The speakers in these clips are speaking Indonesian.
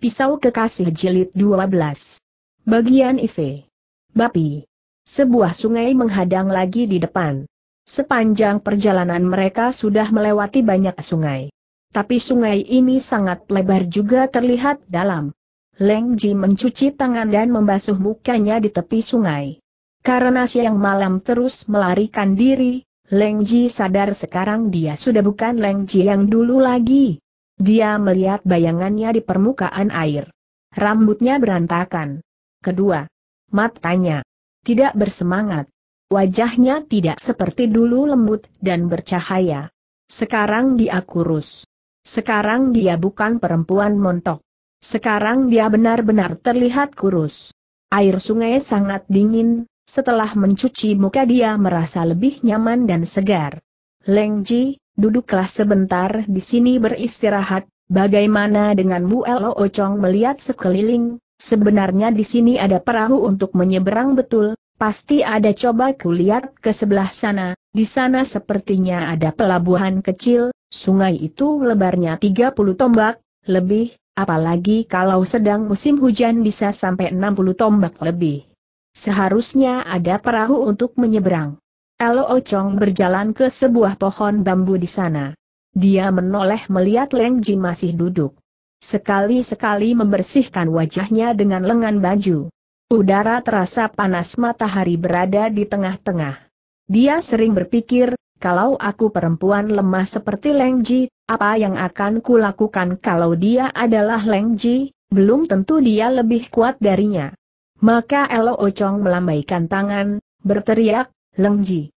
Pisau Kekasih Jilid 12. Bagian IV. Bapi. Sebuah sungai menghadang lagi di depan. Sepanjang perjalanan mereka sudah melewati banyak sungai. Tapi sungai ini sangat lebar juga terlihat dalam. Leng Ji mencuci tangan dan membasuh mukanya di tepi sungai. Karena siang malam terus melarikan diri, Leng Ji sadar sekarang dia sudah bukan Leng Ji yang dulu lagi. Dia melihat bayangannya di permukaan air. Rambutnya berantakan. Kedua, matanya tidak bersemangat. Wajahnya tidak seperti dulu lembut dan bercahaya. Sekarang dia kurus. Sekarang dia bukan perempuan montok. Sekarang dia benar-benar terlihat kurus. Air sungai sangat dingin, setelah mencuci muka dia merasa lebih nyaman dan segar. Leng Ji, duduklah sebentar di sini beristirahat, bagaimana dengan Bu Lo Ocong melihat sekeliling, sebenarnya di sini ada perahu untuk menyeberang betul, pasti ada coba kulihat ke sebelah sana, di sana sepertinya ada pelabuhan kecil, sungai itu lebarnya 30 tombak, lebih, apalagi kalau sedang musim hujan bisa sampai 60 tombak lebih. Seharusnya ada perahu untuk menyeberang. Elo Ocong berjalan ke sebuah pohon bambu di sana. Dia menoleh melihat Leng Ji masih duduk. Sekali-sekali membersihkan wajahnya dengan lengan baju. Udara terasa panas matahari berada di tengah-tengah. Dia sering berpikir, kalau aku perempuan lemah seperti Leng Ji, apa yang akan kulakukan kalau dia adalah Leng Ji, belum tentu dia lebih kuat darinya. Maka Elo Ocong melambaikan tangan, berteriak, Lengji,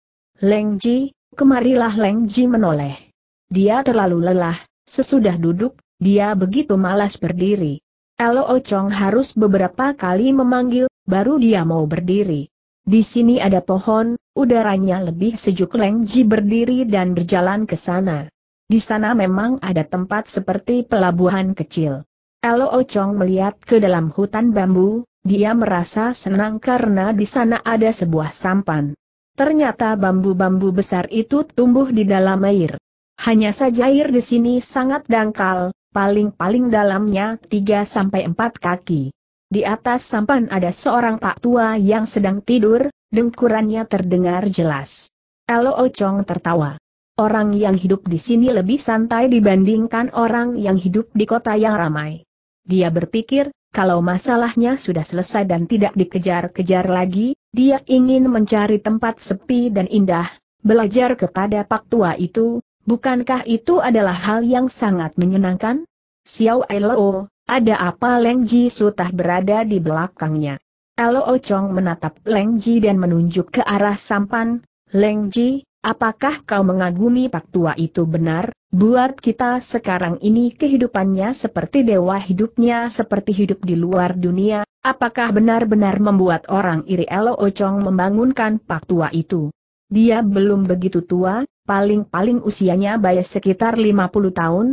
Ji. kemarilah Lengji menoleh. Dia terlalu lelah, sesudah duduk, dia begitu malas berdiri. Elo Ochong harus beberapa kali memanggil, baru dia mau berdiri. Di sini ada pohon, udaranya lebih sejuk Lengji berdiri dan berjalan ke sana. Di sana memang ada tempat seperti pelabuhan kecil. Elo Ochong melihat ke dalam hutan bambu, dia merasa senang karena di sana ada sebuah sampan. Ternyata bambu-bambu besar itu tumbuh di dalam air. Hanya saja air di sini sangat dangkal, paling-paling dalamnya 3-4 kaki. Di atas sampan ada seorang pak tua yang sedang tidur, dengkurannya terdengar jelas. Elo Ocong tertawa. Orang yang hidup di sini lebih santai dibandingkan orang yang hidup di kota yang ramai. Dia berpikir, kalau masalahnya sudah selesai dan tidak dikejar-kejar lagi, dia ingin mencari tempat sepi dan indah, belajar kepada pak tua itu, bukankah itu adalah hal yang sangat menyenangkan? Xiao Lo, ada apa Leng Ji Sutah berada di belakangnya? Lo Chong menatap Leng Ji dan menunjuk ke arah sampan, Leng Ji, apakah kau mengagumi pak tua itu benar? Buat kita sekarang ini kehidupannya seperti dewa hidupnya seperti hidup di luar dunia, Apakah benar-benar membuat orang iri Elo Ochong membangunkan pak tua itu? Dia belum begitu tua, paling-paling usianya bayi sekitar 50 tahun.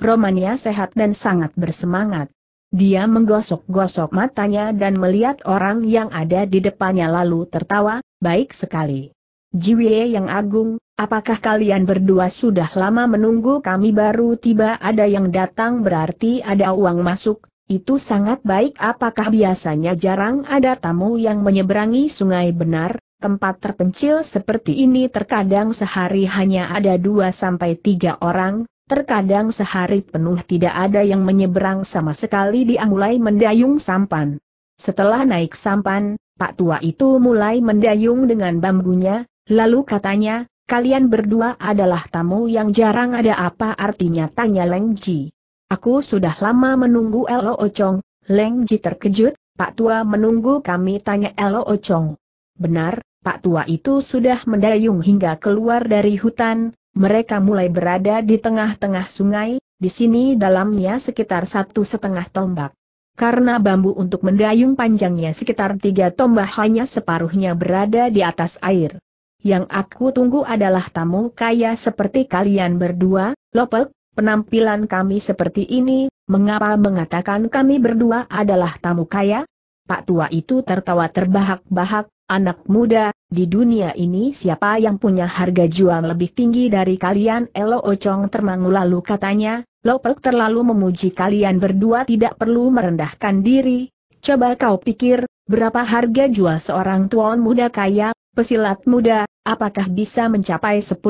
Romania sehat dan sangat bersemangat. Dia menggosok-gosok matanya dan melihat orang yang ada di depannya lalu tertawa, baik sekali. Jiwie yang agung, apakah kalian berdua sudah lama menunggu kami baru tiba ada yang datang berarti ada uang masuk, itu sangat baik apakah biasanya jarang ada tamu yang menyeberangi sungai benar, tempat terpencil seperti ini terkadang sehari hanya ada dua sampai tiga orang, terkadang sehari penuh tidak ada yang menyeberang sama sekali dia mulai mendayung sampan. Setelah naik sampan, Pak Tua itu mulai mendayung dengan bambunya, lalu katanya, kalian berdua adalah tamu yang jarang ada apa artinya tanya Leng Aku sudah lama menunggu Elo Ocong, Leng Ji terkejut, Pak Tua menunggu kami tanya Elo Ocong. Benar, Pak Tua itu sudah mendayung hingga keluar dari hutan, mereka mulai berada di tengah-tengah sungai, di sini dalamnya sekitar satu setengah tombak. Karena bambu untuk mendayung panjangnya sekitar tiga tombak hanya separuhnya berada di atas air. Yang aku tunggu adalah tamu kaya seperti kalian berdua, Lopek, Penampilan kami seperti ini, mengapa mengatakan kami berdua adalah tamu kaya? Pak tua itu tertawa terbahak-bahak, anak muda, di dunia ini siapa yang punya harga jual lebih tinggi dari kalian? Elo Ocong termangu lalu katanya, Lopek terlalu memuji kalian berdua tidak perlu merendahkan diri. Coba kau pikir, berapa harga jual seorang tuan muda kaya, pesilat muda, apakah bisa mencapai 10.000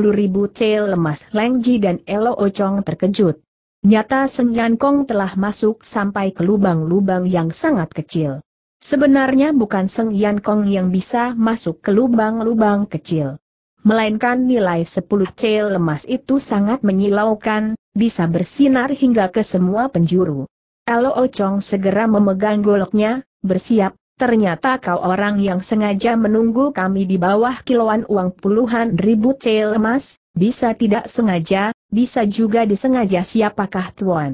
cel lemas Leng Ji dan Elo Ocong terkejut. Nyata Senggan Kong telah masuk sampai ke lubang-lubang yang sangat kecil. Sebenarnya bukan Seng Yan Kong yang bisa masuk ke lubang-lubang kecil. Melainkan nilai 10 cel lemas itu sangat menyilaukan, bisa bersinar hingga ke semua penjuru. Elo Ocong segera memegang goloknya, bersiap Ternyata kau orang yang sengaja menunggu kami di bawah kiloan uang puluhan ribu cel emas, bisa tidak sengaja, bisa juga disengaja siapakah tuan.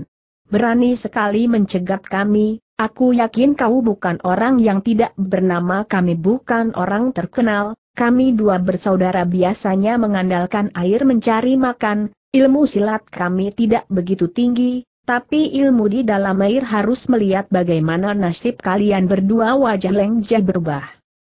Berani sekali mencegat kami, aku yakin kau bukan orang yang tidak bernama kami bukan orang terkenal, kami dua bersaudara biasanya mengandalkan air mencari makan, ilmu silat kami tidak begitu tinggi, tapi ilmu di dalam air harus melihat bagaimana nasib kalian berdua wajah lengjah berubah.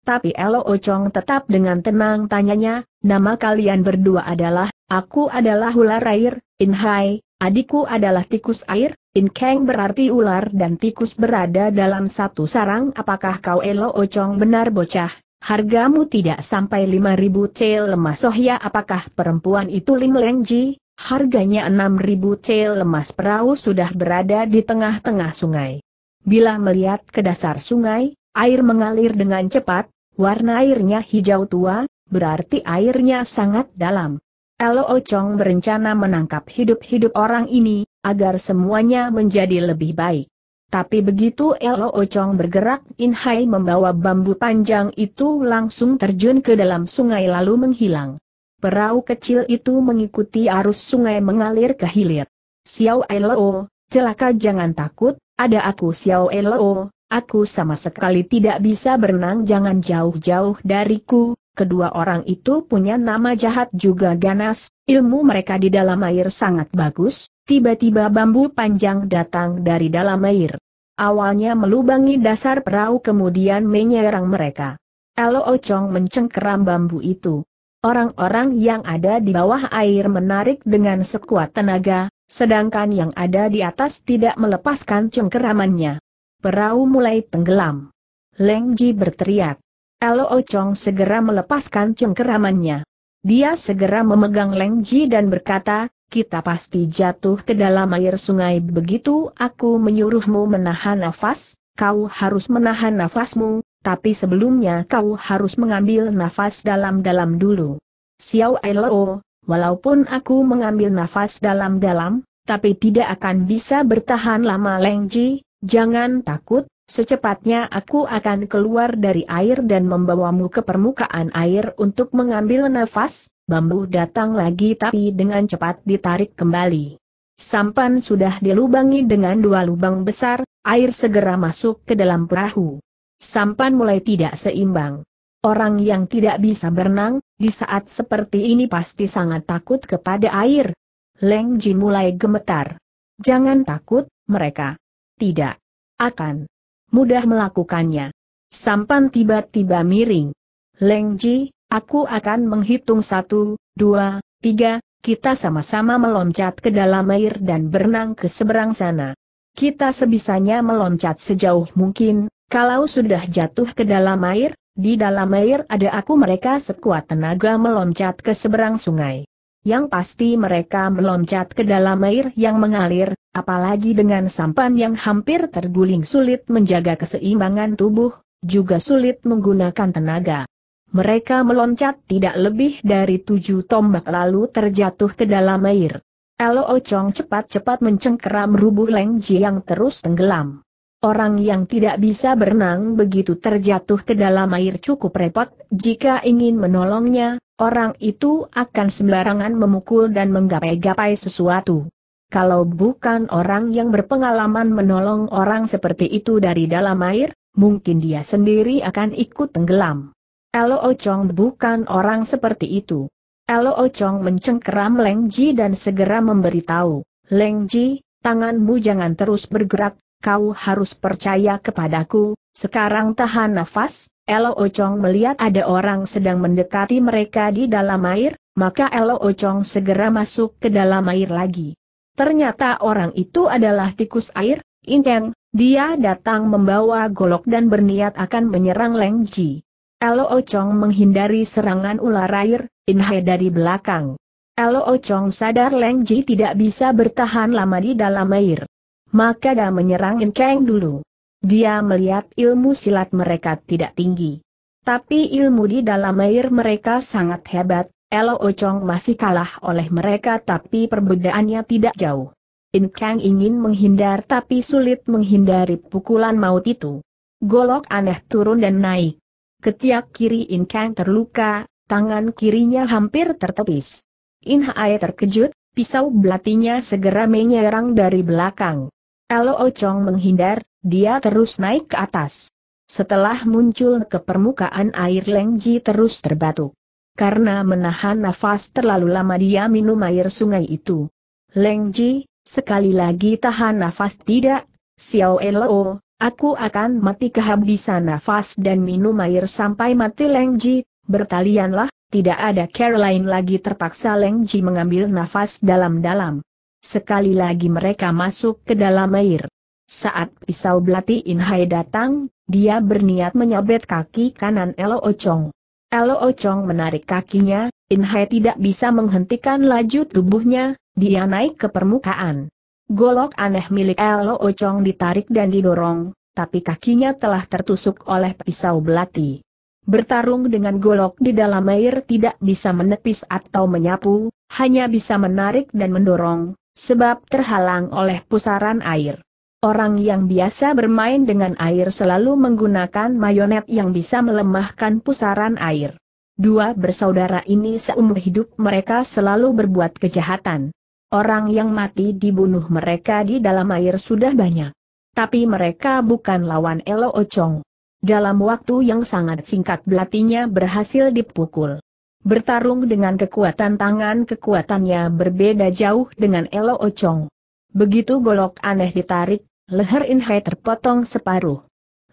Tapi Elo Ocong tetap dengan tenang tanyanya, nama kalian berdua adalah, aku adalah ular air, In Hai, adikku adalah tikus air, In Kang berarti ular dan tikus berada dalam satu sarang apakah kau Elo Ocong benar bocah? Hargamu tidak sampai 5000 cel lemah sohya apakah perempuan itu Ling Lengji, Harganya 6.000 cel lemas perahu sudah berada di tengah-tengah sungai. Bila melihat ke dasar sungai, air mengalir dengan cepat, warna airnya hijau tua, berarti airnya sangat dalam. Elo Ocong oh berencana menangkap hidup-hidup orang ini, agar semuanya menjadi lebih baik. Tapi begitu Elo Ocong oh bergerak, Inhai membawa bambu panjang itu langsung terjun ke dalam sungai lalu menghilang. Perahu kecil itu mengikuti arus sungai mengalir ke hilir. Xiao Elo, celaka jangan takut, ada aku Xiao Elo, aku sama sekali tidak bisa berenang jangan jauh-jauh dariku. Kedua orang itu punya nama jahat juga ganas, ilmu mereka di dalam air sangat bagus, tiba-tiba bambu panjang datang dari dalam air. Awalnya melubangi dasar perahu kemudian menyerang mereka. Elo Chong mencengkeram bambu itu. Orang-orang yang ada di bawah air menarik dengan sekuat tenaga, sedangkan yang ada di atas tidak melepaskan cengkeramannya. Perahu mulai tenggelam. Leng Ji berteriak. Lo Chong segera melepaskan cengkeramannya. Dia segera memegang Leng Ji dan berkata, kita pasti jatuh ke dalam air sungai begitu aku menyuruhmu menahan nafas, kau harus menahan nafasmu, tapi sebelumnya kau harus mengambil nafas dalam-dalam dulu. Xiao Elo, walaupun aku mengambil nafas dalam-dalam, tapi tidak akan bisa bertahan lama Leng Ji, jangan takut, secepatnya aku akan keluar dari air dan membawamu ke permukaan air untuk mengambil nafas, bambu datang lagi tapi dengan cepat ditarik kembali. Sampan sudah dilubangi dengan dua lubang besar, air segera masuk ke dalam perahu. Sampan mulai tidak seimbang. Orang yang tidak bisa berenang, di saat seperti ini pasti sangat takut kepada air. Leng Jin mulai gemetar. Jangan takut, mereka. Tidak. Akan. Mudah melakukannya. Sampan tiba-tiba miring. Leng Ji, aku akan menghitung satu, dua, tiga, kita sama-sama meloncat ke dalam air dan berenang ke seberang sana. Kita sebisanya meloncat sejauh mungkin, kalau sudah jatuh ke dalam air, di dalam air ada aku mereka sekuat tenaga meloncat ke seberang sungai. Yang pasti mereka meloncat ke dalam air yang mengalir, apalagi dengan sampan yang hampir terguling sulit menjaga keseimbangan tubuh, juga sulit menggunakan tenaga. Mereka meloncat tidak lebih dari tujuh tombak lalu terjatuh ke dalam air. Elo Ocong cepat-cepat mencengkeram rubuh Leng Ji yang terus tenggelam. Orang yang tidak bisa berenang begitu terjatuh ke dalam air cukup repot, jika ingin menolongnya, orang itu akan sembarangan memukul dan menggapai-gapai sesuatu. Kalau bukan orang yang berpengalaman menolong orang seperti itu dari dalam air, mungkin dia sendiri akan ikut tenggelam. Elo Ochong bukan orang seperti itu. Elo Ochong mencengkeram Leng Ji dan segera memberitahu, Leng Ji, tanganmu jangan terus bergerak, kau harus percaya kepadaku, sekarang tahan nafas, Elo Ocong melihat ada orang sedang mendekati mereka di dalam air, maka Elo Ocong segera masuk ke dalam air lagi. Ternyata orang itu adalah tikus air, Inteng, dia datang membawa golok dan berniat akan menyerang Leng Ji. Elo Ocong menghindari serangan ular air, Inhe dari belakang. Elo Ocong sadar Leng Ji tidak bisa bertahan lama di dalam air maka dia menyerang Inkeng dulu. Dia melihat ilmu silat mereka tidak tinggi. Tapi ilmu di dalam air mereka sangat hebat, Elo Ochong masih kalah oleh mereka tapi perbedaannya tidak jauh. Inkang ingin menghindar tapi sulit menghindari pukulan maut itu. Golok aneh turun dan naik. Ketiak kiri Inkang terluka, tangan kirinya hampir tertepis. Inhae terkejut, pisau belatinya segera menyerang dari belakang. Elo Ocong oh menghindar, dia terus naik ke atas. Setelah muncul ke permukaan air Lengji terus terbatuk. Karena menahan nafas terlalu lama dia minum air sungai itu. Lengji, sekali lagi tahan nafas tidak, Xiao Elo, aku akan mati kehabisan nafas dan minum air sampai mati Lengji, bertalianlah, tidak ada Caroline lagi terpaksa Lengji mengambil nafas dalam-dalam. Sekali lagi mereka masuk ke dalam air. Saat pisau belati Inhai datang, dia berniat menyabet kaki kanan Elo Ochong. Elo Ochong menarik kakinya, Inhai tidak bisa menghentikan laju tubuhnya, dia naik ke permukaan. Golok aneh milik Elo Ochong ditarik dan didorong, tapi kakinya telah tertusuk oleh pisau belati. Bertarung dengan golok di dalam air tidak bisa menepis atau menyapu, hanya bisa menarik dan mendorong, sebab terhalang oleh pusaran air. Orang yang biasa bermain dengan air selalu menggunakan mayonet yang bisa melemahkan pusaran air. Dua bersaudara ini seumur hidup mereka selalu berbuat kejahatan. Orang yang mati dibunuh mereka di dalam air sudah banyak. Tapi mereka bukan lawan Elo Ochong. Dalam waktu yang sangat singkat belatinya berhasil dipukul. Bertarung dengan kekuatan tangan kekuatannya berbeda jauh dengan Elo Ochong. Begitu golok aneh ditarik, leher Inhai terpotong separuh.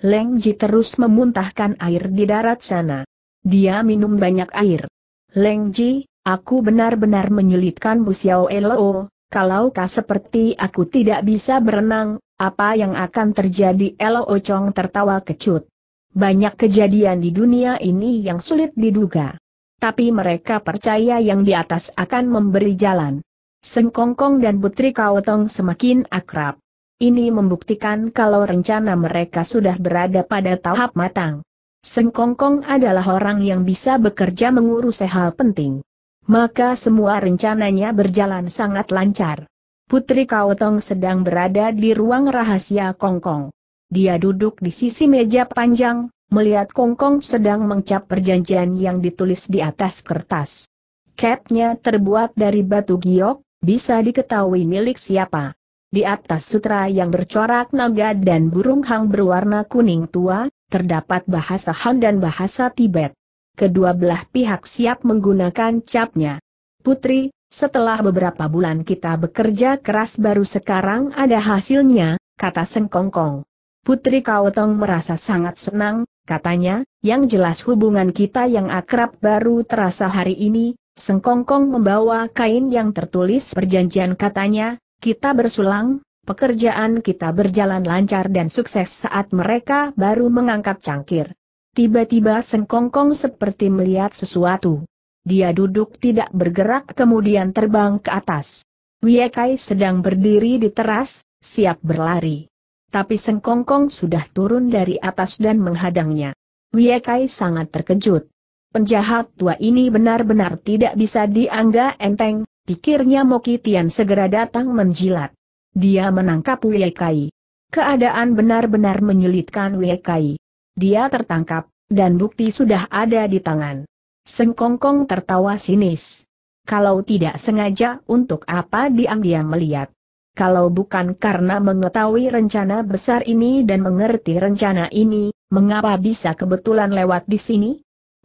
Leng Ji terus memuntahkan air di darat sana. Dia minum banyak air. Leng Ji, aku benar-benar menyulitkan Bu Xiao Elo, kalau kau seperti aku tidak bisa berenang, apa yang akan terjadi Elo Ochong tertawa kecut. Banyak kejadian di dunia ini yang sulit diduga tapi mereka percaya yang di atas akan memberi jalan. Sengkongkong dan Putri Kaotong semakin akrab. Ini membuktikan kalau rencana mereka sudah berada pada tahap matang. Sengkongkong adalah orang yang bisa bekerja mengurus hal penting. Maka semua rencananya berjalan sangat lancar. Putri Kaotong sedang berada di ruang rahasia Kongkong. Dia duduk di sisi meja panjang, melihat Kongkong -Kong sedang mengcap perjanjian yang ditulis di atas kertas. Capnya terbuat dari batu giok, bisa diketahui milik siapa. Di atas sutra yang bercorak naga dan burung hang berwarna kuning tua, terdapat bahasa Han dan bahasa Tibet. Kedua belah pihak siap menggunakan capnya. Putri, setelah beberapa bulan kita bekerja keras baru sekarang ada hasilnya, kata Sengkongkong. Putri Kaotong merasa sangat senang, Katanya, yang jelas hubungan kita yang akrab baru terasa hari ini, Sengkongkong membawa kain yang tertulis perjanjian katanya, kita bersulang, pekerjaan kita berjalan lancar dan sukses saat mereka baru mengangkat cangkir. Tiba-tiba Sengkongkong seperti melihat sesuatu. Dia duduk tidak bergerak kemudian terbang ke atas. Wiekai sedang berdiri di teras, siap berlari. Tapi Sengkongkong sudah turun dari atas dan menghadangnya. Wiekai sangat terkejut. Penjahat tua ini benar-benar tidak bisa dianggap enteng, pikirnya Moki Tian segera datang menjilat. Dia menangkap Wiekai. Keadaan benar-benar menyulitkan Wiekai. Dia tertangkap, dan bukti sudah ada di tangan. Sengkongkong tertawa sinis. Kalau tidak sengaja untuk apa diam-diam melihat kalau bukan karena mengetahui rencana besar ini dan mengerti rencana ini, mengapa bisa kebetulan lewat di sini?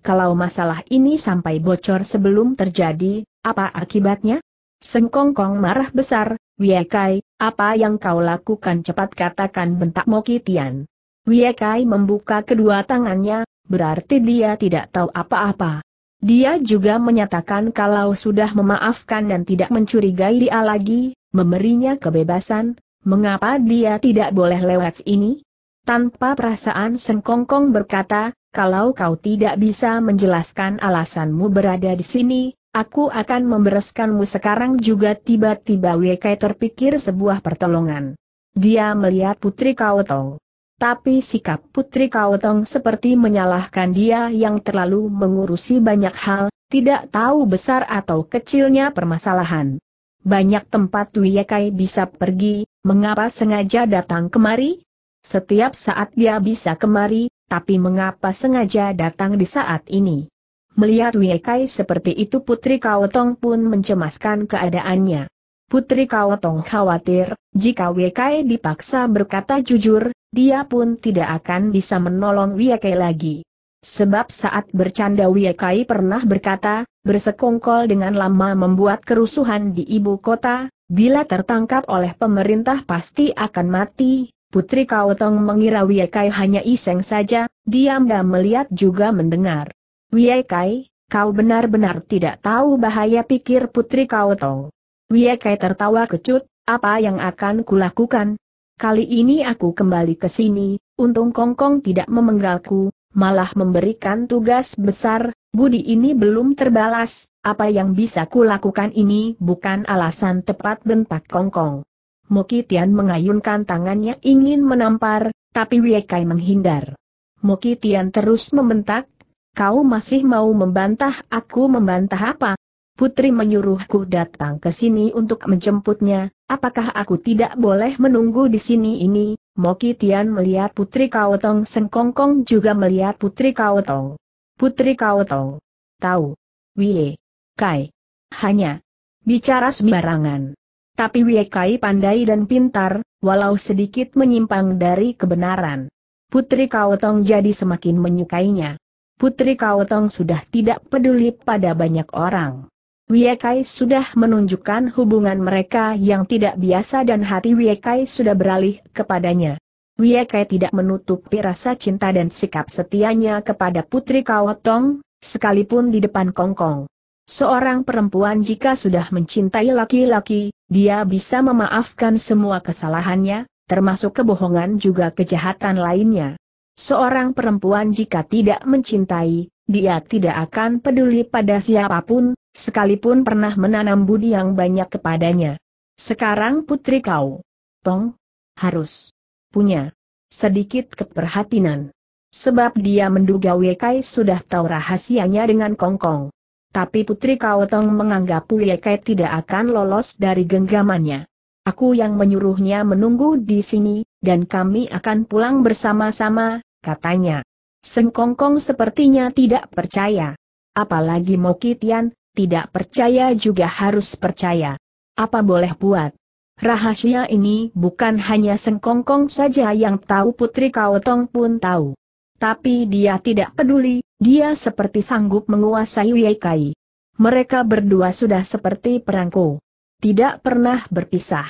Kalau masalah ini sampai bocor sebelum terjadi, apa akibatnya? Sengkongkong marah besar, Wiekai, apa yang kau lakukan cepat katakan bentak Mokitian. Wiekai membuka kedua tangannya, berarti dia tidak tahu apa-apa. Dia juga menyatakan kalau sudah memaafkan dan tidak mencurigai dia lagi, memberinya kebebasan, mengapa dia tidak boleh lewat ini? Tanpa perasaan Sengkongkong berkata, kalau kau tidak bisa menjelaskan alasanmu berada di sini, aku akan membereskanmu sekarang juga tiba-tiba Wekai terpikir sebuah pertolongan. Dia melihat Putri Kaotong. Tapi sikap Putri Kaotong seperti menyalahkan dia yang terlalu mengurusi banyak hal, tidak tahu besar atau kecilnya permasalahan. Banyak tempat Wiyakai bisa pergi, mengapa sengaja datang kemari? Setiap saat dia bisa kemari, tapi mengapa sengaja datang di saat ini? Melihat Wiyakai seperti itu Putri Kawetong pun mencemaskan keadaannya. Putri Kawetong khawatir, jika Wiyakai dipaksa berkata jujur, dia pun tidak akan bisa menolong Wiyakai lagi. Sebab saat bercanda Wiekai pernah berkata, bersekongkol dengan lama membuat kerusuhan di ibu kota, bila tertangkap oleh pemerintah pasti akan mati. Putri Kaotong mengira Wiekai hanya iseng saja, diam dan melihat juga mendengar. Wiekai, kau benar-benar tidak tahu bahaya pikir Putri Kaotong. Wiekai tertawa kecut, apa yang akan kulakukan? Kali ini aku kembali ke sini, untung Kongkong tidak memenggalku, malah memberikan tugas besar, budi ini belum terbalas, apa yang bisa kulakukan ini bukan alasan tepat bentak Kongkong. Mokitian mengayunkan tangannya ingin menampar, tapi Wiekai menghindar. Mokitian terus membentak, kau masih mau membantah aku membantah apa? Putri menyuruhku datang ke sini untuk menjemputnya, Apakah aku tidak boleh menunggu di sini ini? Moki Tian melihat Putri Kaotong Sengkongkong juga melihat Putri Tong. Putri Tong, Tahu. Wie. Kai. Hanya. Bicara sembarangan. Tapi Wie Kai pandai dan pintar, walau sedikit menyimpang dari kebenaran. Putri Tong jadi semakin menyukainya. Putri Tong sudah tidak peduli pada banyak orang. Wiekai sudah menunjukkan hubungan mereka yang tidak biasa dan hati Wiekai sudah beralih kepadanya. Wiekai tidak menutupi rasa cinta dan sikap setianya kepada Putri Kawatong, sekalipun di depan Kongkong. Seorang perempuan jika sudah mencintai laki-laki, dia bisa memaafkan semua kesalahannya, termasuk kebohongan juga kejahatan lainnya. Seorang perempuan jika tidak mencintai, dia tidak akan peduli pada siapapun, sekalipun pernah menanam budi yang banyak kepadanya. Sekarang putri kau, Tong, harus punya sedikit keperhatinan, Sebab dia menduga Wekai sudah tahu rahasianya dengan Kongkong. Tapi putri kau Tong menganggap Wekai tidak akan lolos dari genggamannya. Aku yang menyuruhnya menunggu di sini, dan kami akan pulang bersama-sama, katanya. Sengkongkong sepertinya tidak percaya. Apalagi Mokitian, tidak percaya juga harus percaya. Apa boleh buat? Rahasia ini bukan hanya Sengkongkong saja yang tahu Putri Kaotong pun tahu. Tapi dia tidak peduli, dia seperti sanggup menguasai Yekai. Mereka berdua sudah seperti perangko, Tidak pernah berpisah.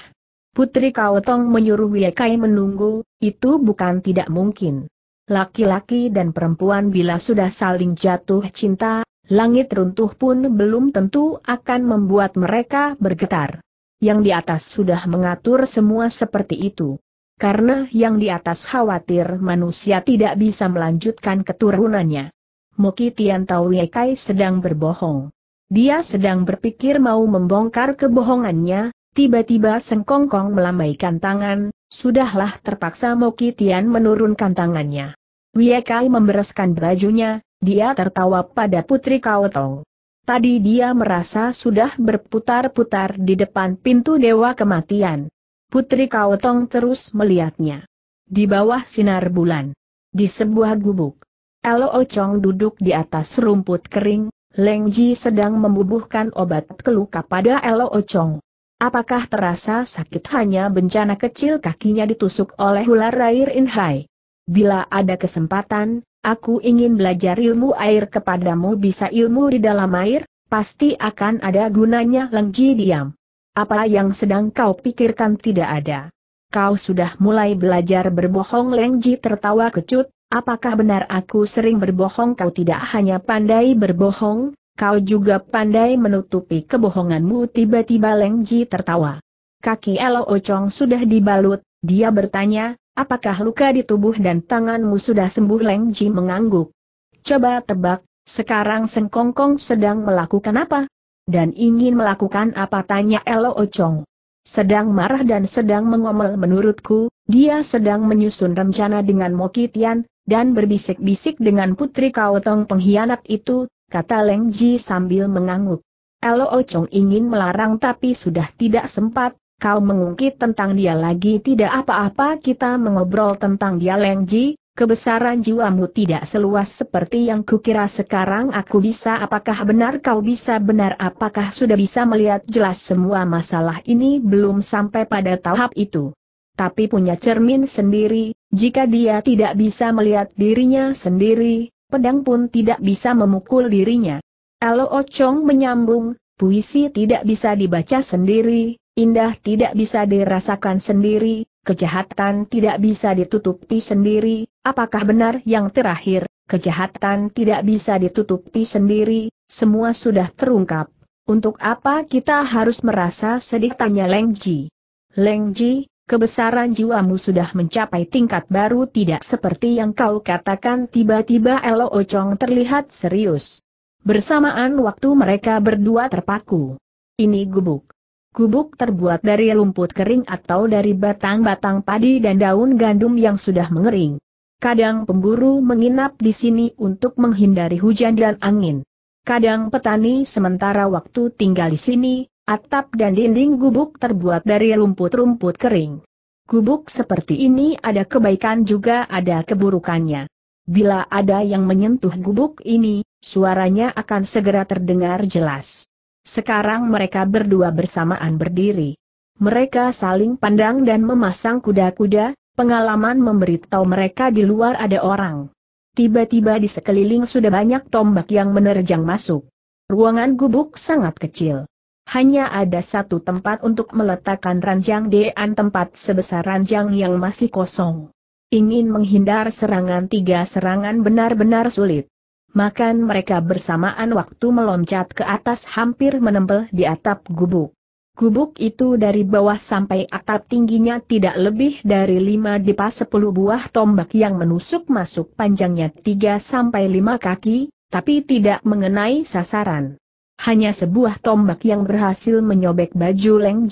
Putri Kaotong menyuruh Yekai menunggu, itu bukan tidak mungkin laki-laki dan perempuan bila sudah saling jatuh cinta, langit runtuh pun belum tentu akan membuat mereka bergetar. Yang di atas sudah mengatur semua seperti itu. Karena yang di atas khawatir manusia tidak bisa melanjutkan keturunannya. Moki Tian Tau Kai sedang berbohong. Dia sedang berpikir mau membongkar kebohongannya, tiba-tiba Sengkongkong melambaikan tangan, sudahlah terpaksa Moki Tian menurunkan tangannya. Wiekai membereskan bajunya, dia tertawa pada Putri Kaotong. Tadi dia merasa sudah berputar-putar di depan pintu Dewa Kematian. Putri Kaotong terus melihatnya. Di bawah sinar bulan. Di sebuah gubuk. Elo Ocong duduk di atas rumput kering, Leng Ji sedang membubuhkan obat keluka pada Elo Ocong. Apakah terasa sakit hanya bencana kecil kakinya ditusuk oleh ular air Inhai? bila ada kesempatan, aku ingin belajar ilmu air kepadamu bisa ilmu di dalam air, pasti akan ada gunanya Lengji diam. Apa yang sedang kau pikirkan tidak ada. Kau sudah mulai belajar berbohong Lengji tertawa kecut, apakah benar aku sering berbohong kau tidak hanya pandai berbohong, kau juga pandai menutupi kebohonganmu tiba-tiba Lengji tertawa. Kaki Elo Ocong sudah dibalut, dia bertanya, Apakah luka di tubuh dan tanganmu sudah sembuh Leng Ji mengangguk. Coba tebak, sekarang Kong Kong sedang melakukan apa? Dan ingin melakukan apa tanya Elo Ochong. Sedang marah dan sedang mengomel menurutku, dia sedang menyusun rencana dengan Mokitian, dan berbisik-bisik dengan putri Tong pengkhianat itu, kata Leng Ji sambil mengangguk. Elo Ochong ingin melarang tapi sudah tidak sempat, kau mengungkit tentang dia lagi tidak apa-apa kita mengobrol tentang dia Lengji, kebesaran jiwamu tidak seluas seperti yang kukira sekarang aku bisa apakah benar kau bisa benar apakah sudah bisa melihat jelas semua masalah ini belum sampai pada tahap itu. Tapi punya cermin sendiri, jika dia tidak bisa melihat dirinya sendiri, pedang pun tidak bisa memukul dirinya. Elo Ochong menyambung, puisi tidak bisa dibaca sendiri, Indah tidak bisa dirasakan sendiri, kejahatan tidak bisa ditutupi sendiri, apakah benar yang terakhir, kejahatan tidak bisa ditutupi sendiri, semua sudah terungkap. Untuk apa kita harus merasa sedih tanya Leng Ji. Leng Ji, kebesaran jiwamu sudah mencapai tingkat baru tidak seperti yang kau katakan tiba-tiba Elo Ocong terlihat serius. Bersamaan waktu mereka berdua terpaku. Ini gubuk. Gubuk terbuat dari rumput kering atau dari batang-batang padi dan daun gandum yang sudah mengering. Kadang pemburu menginap di sini untuk menghindari hujan dan angin. Kadang petani sementara waktu tinggal di sini, atap dan dinding gubuk terbuat dari rumput-rumput kering. Gubuk seperti ini ada kebaikan juga ada keburukannya. Bila ada yang menyentuh gubuk ini, suaranya akan segera terdengar jelas. Sekarang mereka berdua bersamaan berdiri. Mereka saling pandang dan memasang kuda-kuda, pengalaman memberitahu mereka di luar ada orang. Tiba-tiba di sekeliling sudah banyak tombak yang menerjang masuk. Ruangan gubuk sangat kecil. Hanya ada satu tempat untuk meletakkan ranjang dean tempat sebesar ranjang yang masih kosong. Ingin menghindar serangan tiga serangan benar-benar sulit makan mereka bersamaan waktu meloncat ke atas hampir menempel di atap gubuk. Gubuk itu dari bawah sampai atap tingginya tidak lebih dari 5 pas sepuluh buah tombak yang menusuk masuk panjangnya tiga sampai lima kaki, tapi tidak mengenai sasaran. Hanya sebuah tombak yang berhasil menyobek baju Leng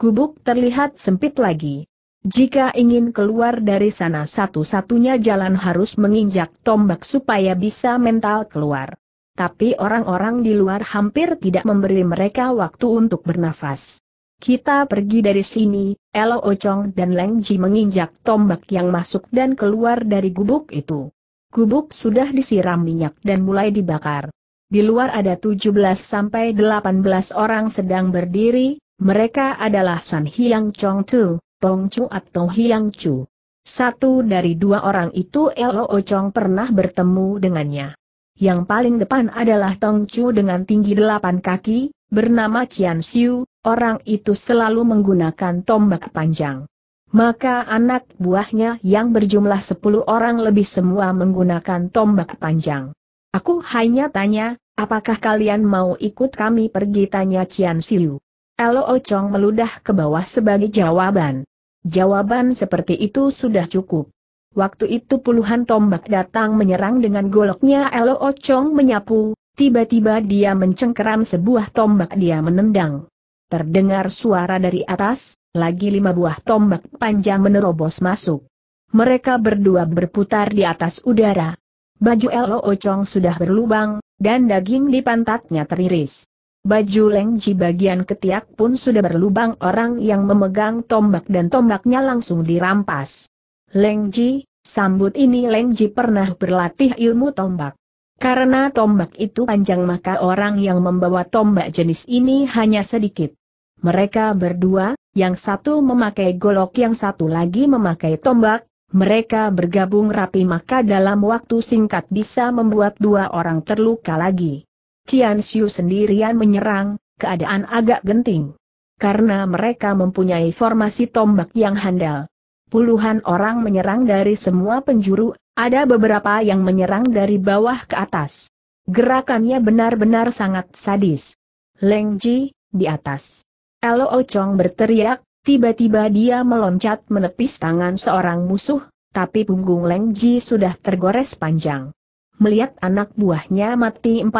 Gubuk terlihat sempit lagi. Jika ingin keluar dari sana satu-satunya jalan harus menginjak tombak supaya bisa mental keluar. Tapi orang-orang di luar hampir tidak memberi mereka waktu untuk bernafas. Kita pergi dari sini, Elo Ocong dan Leng Ji menginjak tombak yang masuk dan keluar dari gubuk itu. Gubuk sudah disiram minyak dan mulai dibakar. Di luar ada 17-18 orang sedang berdiri, mereka adalah San Hyang Chong Tu, Tongcu atau Hiang Chu. Satu dari dua orang itu Elo Chong pernah bertemu dengannya. Yang paling depan adalah Tongcu dengan tinggi delapan kaki, bernama Qian Xiu, orang itu selalu menggunakan tombak panjang. Maka anak buahnya yang berjumlah sepuluh orang lebih semua menggunakan tombak panjang. Aku hanya tanya, apakah kalian mau ikut kami pergi tanya Qian Xiu? Elo Ochong meludah ke bawah sebagai jawaban. Jawaban seperti itu sudah cukup. Waktu itu puluhan tombak datang menyerang dengan goloknya Elo Ocong menyapu, tiba-tiba dia mencengkeram sebuah tombak dia menendang. Terdengar suara dari atas, lagi lima buah tombak panjang menerobos masuk. Mereka berdua berputar di atas udara. Baju Elo Ocong sudah berlubang, dan daging di pantatnya teriris. Baju Lengji bagian ketiak pun sudah berlubang orang yang memegang tombak dan tombaknya langsung dirampas. Lengji, sambut ini Lengji pernah berlatih ilmu tombak. Karena tombak itu panjang maka orang yang membawa tombak jenis ini hanya sedikit. Mereka berdua, yang satu memakai golok yang satu lagi memakai tombak, mereka bergabung rapi maka dalam waktu singkat bisa membuat dua orang terluka lagi. Tian Xiu sendirian menyerang, keadaan agak genting. Karena mereka mempunyai formasi tombak yang handal. Puluhan orang menyerang dari semua penjuru, ada beberapa yang menyerang dari bawah ke atas. Gerakannya benar-benar sangat sadis. Leng Ji, di atas. Lo Ocong berteriak, tiba-tiba dia meloncat menepis tangan seorang musuh, tapi punggung Leng Ji sudah tergores panjang. Melihat anak buahnya mati 4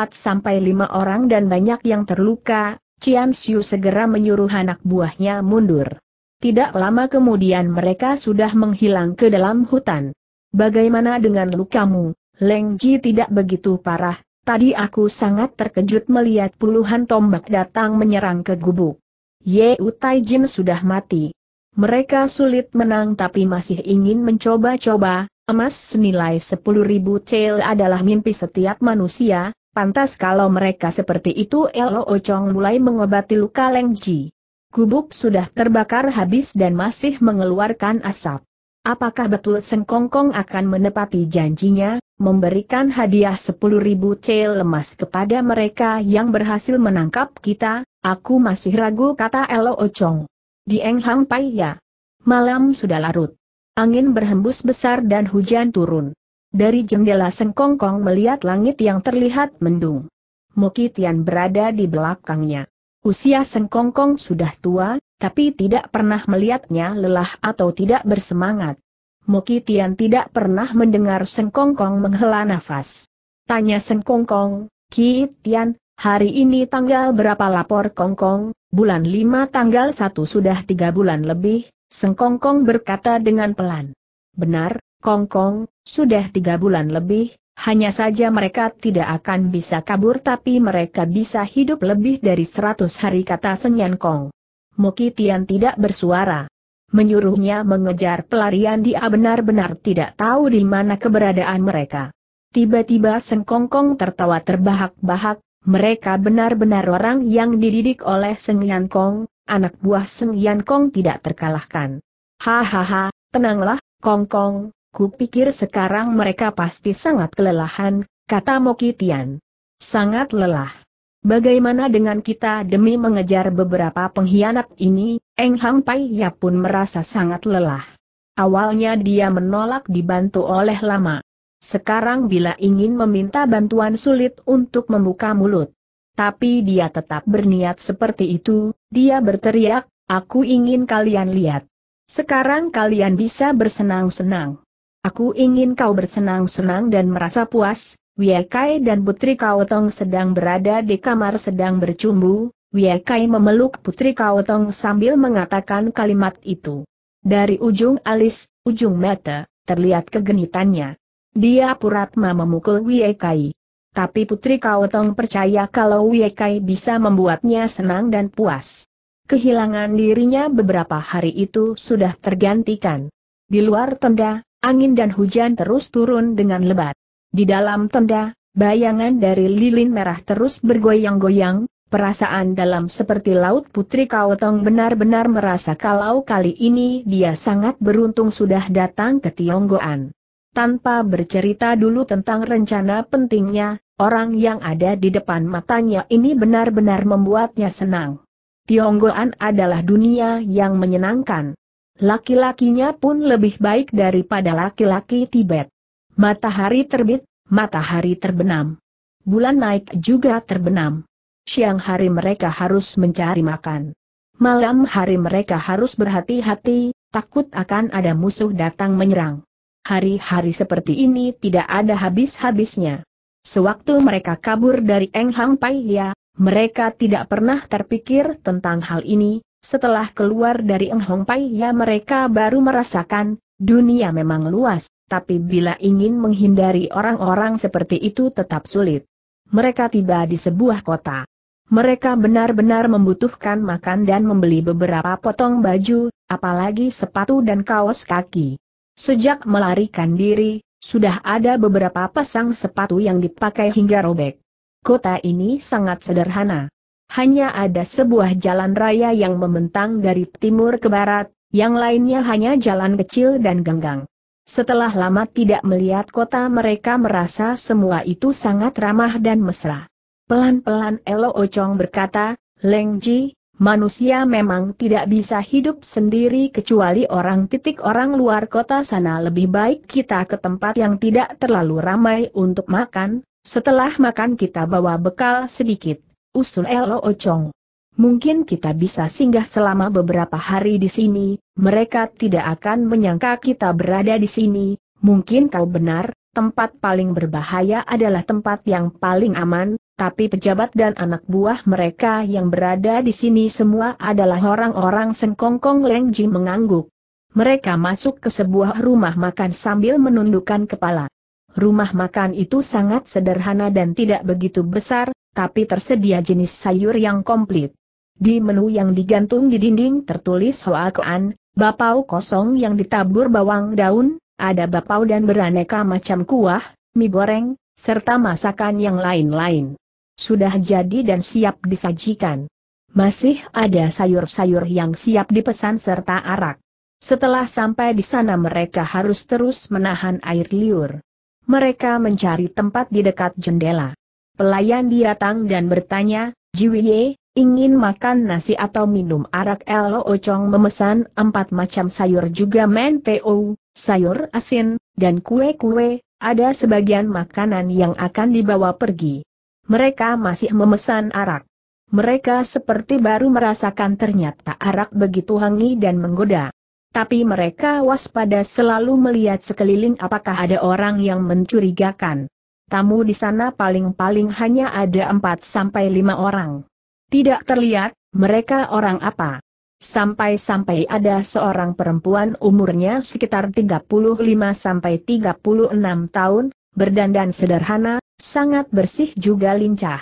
lima orang dan banyak yang terluka, Cian Siu segera menyuruh anak buahnya mundur. Tidak lama kemudian mereka sudah menghilang ke dalam hutan. Bagaimana dengan lukamu? Leng Ji tidak begitu parah, tadi aku sangat terkejut melihat puluhan tombak datang menyerang ke gubuk. Ye Utai Jin sudah mati. Mereka sulit menang tapi masih ingin mencoba-coba, Emas senilai 10.000 cel adalah mimpi setiap manusia, pantas kalau mereka seperti itu Elo Ocong mulai mengobati luka Leng Ji. Gubuk sudah terbakar habis dan masih mengeluarkan asap. Apakah betul Sengkongkong akan menepati janjinya, memberikan hadiah 10.000 cel lemas kepada mereka yang berhasil menangkap kita? Aku masih ragu kata Elo Ocong. Di Eng Hang Pai ya. Malam sudah larut. Angin berhembus besar dan hujan turun. Dari jendela Sengkongkong melihat langit yang terlihat mendung. Mukitian berada di belakangnya. Usia Sengkongkong sudah tua, tapi tidak pernah melihatnya lelah atau tidak bersemangat. Mukitian tidak pernah mendengar Sengkongkong menghela nafas. Tanya Sengkongkong, Kitian, hari ini tanggal berapa lapor Kongkong? Bulan 5 tanggal 1 sudah tiga bulan lebih, Sengkongkong berkata dengan pelan. Benar, Kongkong, sudah tiga bulan lebih, hanya saja mereka tidak akan bisa kabur tapi mereka bisa hidup lebih dari seratus hari kata Senyan Kong. Tian tidak bersuara. Menyuruhnya mengejar pelarian dia benar-benar tidak tahu di mana keberadaan mereka. Tiba-tiba Sengkongkong tertawa terbahak-bahak, mereka benar-benar orang yang dididik oleh Senyan Kong, anak buah Seng Yan Kong tidak terkalahkan. Hahaha, tenanglah, Kong Kong, kupikir sekarang mereka pasti sangat kelelahan, kata Mokitian. Sangat lelah. Bagaimana dengan kita demi mengejar beberapa pengkhianat ini, Eng Hang Pai ya pun merasa sangat lelah. Awalnya dia menolak dibantu oleh lama. Sekarang bila ingin meminta bantuan sulit untuk membuka mulut tapi dia tetap berniat seperti itu, dia berteriak, aku ingin kalian lihat. Sekarang kalian bisa bersenang-senang. Aku ingin kau bersenang-senang dan merasa puas, Wiekai dan Putri Kaotong sedang berada di kamar sedang bercumbu, Wiekai memeluk Putri Kaotong sambil mengatakan kalimat itu. Dari ujung alis, ujung mata, terlihat kegenitannya. Dia puratma memukul Wiekai. Tapi Putri Kaotong percaya kalau Wiekai bisa membuatnya senang dan puas. Kehilangan dirinya beberapa hari itu sudah tergantikan. Di luar tenda, angin dan hujan terus turun dengan lebat. Di dalam tenda, bayangan dari lilin merah terus bergoyang-goyang, Perasaan dalam seperti laut Putri Kaotong benar-benar merasa kalau kali ini dia sangat beruntung sudah datang ke Tionggoan. Tanpa bercerita dulu tentang rencana pentingnya, orang yang ada di depan matanya ini benar-benar membuatnya senang. Tionggoan adalah dunia yang menyenangkan. Laki-lakinya pun lebih baik daripada laki-laki Tibet. Matahari terbit, matahari terbenam. Bulan naik juga terbenam. Siang hari mereka harus mencari makan. Malam hari mereka harus berhati-hati, takut akan ada musuh datang menyerang hari-hari seperti ini tidak ada habis-habisnya. Sewaktu mereka kabur dari Eng Hang Pai mereka tidak pernah terpikir tentang hal ini, setelah keluar dari Eng Hang Pai mereka baru merasakan, dunia memang luas, tapi bila ingin menghindari orang-orang seperti itu tetap sulit. Mereka tiba di sebuah kota. Mereka benar-benar membutuhkan makan dan membeli beberapa potong baju, apalagi sepatu dan kaos kaki. Sejak melarikan diri, sudah ada beberapa pasang sepatu yang dipakai hingga robek. Kota ini sangat sederhana. Hanya ada sebuah jalan raya yang membentang dari timur ke barat, yang lainnya hanya jalan kecil dan ganggang. Setelah lama tidak melihat kota mereka merasa semua itu sangat ramah dan mesra. Pelan-pelan Elo Ocong berkata, Leng Ji, Manusia memang tidak bisa hidup sendiri kecuali orang titik orang luar kota sana lebih baik kita ke tempat yang tidak terlalu ramai untuk makan, setelah makan kita bawa bekal sedikit, usul Elo Ocong. Mungkin kita bisa singgah selama beberapa hari di sini, mereka tidak akan menyangka kita berada di sini, mungkin kau benar, tempat paling berbahaya adalah tempat yang paling aman, tapi pejabat dan anak buah mereka yang berada di sini semua adalah orang-orang Sengkongkong Leng Ji mengangguk. Mereka masuk ke sebuah rumah makan sambil menundukkan kepala. Rumah makan itu sangat sederhana dan tidak begitu besar, tapi tersedia jenis sayur yang komplit. Di menu yang digantung di dinding tertulis kean, bapau kosong yang ditabur bawang daun, ada bapau dan beraneka macam kuah, mie goreng, serta masakan yang lain-lain. Sudah jadi dan siap disajikan. Masih ada sayur-sayur yang siap dipesan serta arak. Setelah sampai di sana mereka harus terus menahan air liur. Mereka mencari tempat di dekat jendela. Pelayan datang dan bertanya, Jiwiye, ingin makan nasi atau minum arak Elo Ocong memesan empat macam sayur juga menteo, sayur asin, dan kue-kue, ada sebagian makanan yang akan dibawa pergi. Mereka masih memesan arak. Mereka seperti baru merasakan ternyata arak begitu hangi dan menggoda. Tapi mereka waspada selalu melihat sekeliling apakah ada orang yang mencurigakan. Tamu di sana paling-paling hanya ada 4 sampai 5 orang. Tidak terlihat, mereka orang apa. Sampai-sampai ada seorang perempuan umurnya sekitar 35 sampai 36 tahun, berdandan sederhana, sangat bersih juga lincah.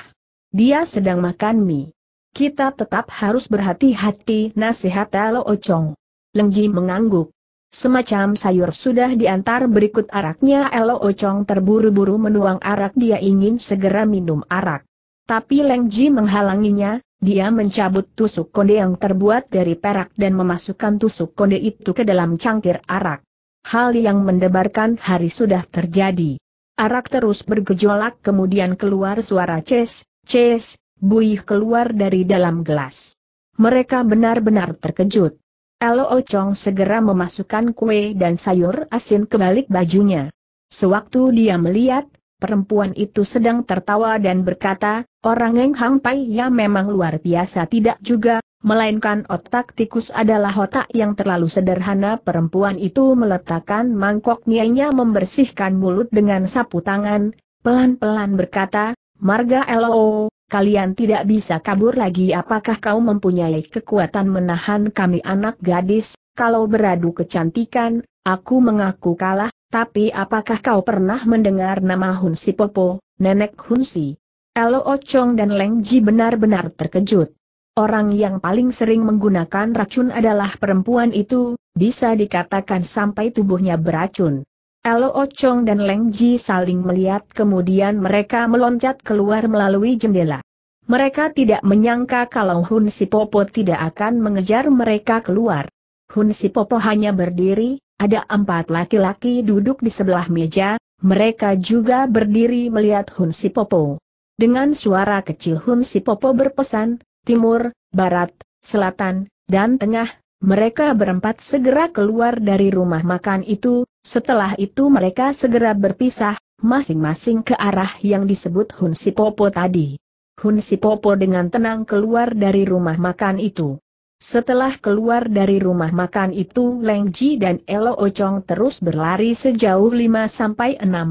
Dia sedang makan mie. Kita tetap harus berhati-hati nasihat Lo Ocong. Lengji mengangguk. Semacam sayur sudah diantar berikut araknya Elo Ocong terburu-buru menuang arak dia ingin segera minum arak. Tapi Lengji menghalanginya, dia mencabut tusuk konde yang terbuat dari perak dan memasukkan tusuk konde itu ke dalam cangkir arak. Hal yang mendebarkan hari sudah terjadi. Arak terus bergejolak kemudian keluar suara ces, ces, buih keluar dari dalam gelas. Mereka benar-benar terkejut. Elo Ocong segera memasukkan kue dan sayur asin ke balik bajunya. Sewaktu dia melihat, perempuan itu sedang tertawa dan berkata, orang Eng Hang Pai ya memang luar biasa tidak juga, Melainkan otak tikus adalah otak yang terlalu sederhana perempuan itu meletakkan mangkok nianya membersihkan mulut dengan sapu tangan, pelan-pelan berkata, Marga Elo, kalian tidak bisa kabur lagi apakah kau mempunyai kekuatan menahan kami anak gadis, kalau beradu kecantikan, aku mengaku kalah, tapi apakah kau pernah mendengar nama Hunsi Popo, nenek Hunsi? Elo Chong dan Leng Ji benar-benar terkejut. Orang yang paling sering menggunakan racun adalah perempuan itu, bisa dikatakan sampai tubuhnya beracun. Elo Ochong dan Leng Ji saling melihat kemudian mereka meloncat keluar melalui jendela. Mereka tidak menyangka kalau Hun Popo tidak akan mengejar mereka keluar. Hun Popo hanya berdiri, ada empat laki-laki duduk di sebelah meja, mereka juga berdiri melihat Hun Popo. Dengan suara kecil Hun Popo berpesan, timur, barat, selatan, dan tengah, mereka berempat segera keluar dari rumah makan itu, setelah itu mereka segera berpisah, masing-masing ke arah yang disebut Hun Sipopo tadi. Hun Sipopo dengan tenang keluar dari rumah makan itu. Setelah keluar dari rumah makan itu Leng Ji dan Elo Ocong terus berlari sejauh 5-6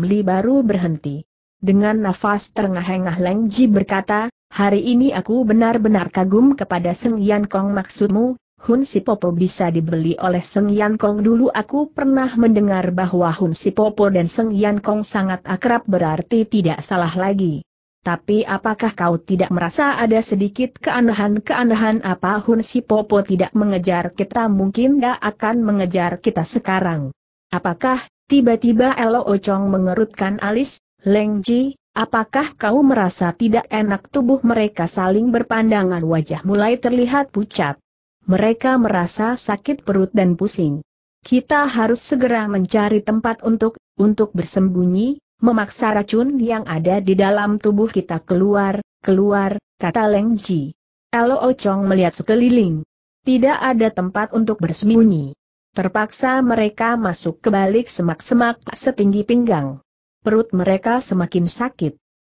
li baru berhenti. Dengan nafas terengah-engah Leng Ji berkata, Hari ini aku benar-benar kagum kepada Seng Yan Kong maksudmu, Hun Si Popo bisa dibeli oleh Seng Yan Kong dulu aku pernah mendengar bahwa Hun Si Popo dan Seng Yan Kong sangat akrab berarti tidak salah lagi. Tapi apakah kau tidak merasa ada sedikit keanehan-keanehan apa Hun Si Popo tidak mengejar kita mungkin dia akan mengejar kita sekarang? Apakah, tiba-tiba Elo Ochong mengerutkan alis, Leng Ji, Apakah kau merasa tidak enak tubuh mereka saling berpandangan wajah mulai terlihat pucat? Mereka merasa sakit perut dan pusing. Kita harus segera mencari tempat untuk, untuk bersembunyi, memaksa racun yang ada di dalam tubuh kita keluar, keluar, kata Leng Ji. Elo Ocong oh melihat sekeliling. Tidak ada tempat untuk bersembunyi. Terpaksa mereka masuk ke balik semak-semak setinggi pinggang perut mereka semakin sakit.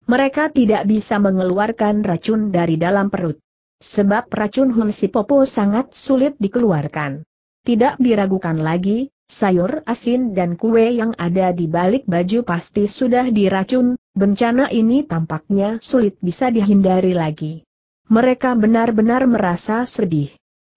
Mereka tidak bisa mengeluarkan racun dari dalam perut. Sebab racun Hun popo sangat sulit dikeluarkan. Tidak diragukan lagi, sayur asin dan kue yang ada di balik baju pasti sudah diracun, bencana ini tampaknya sulit bisa dihindari lagi. Mereka benar-benar merasa sedih.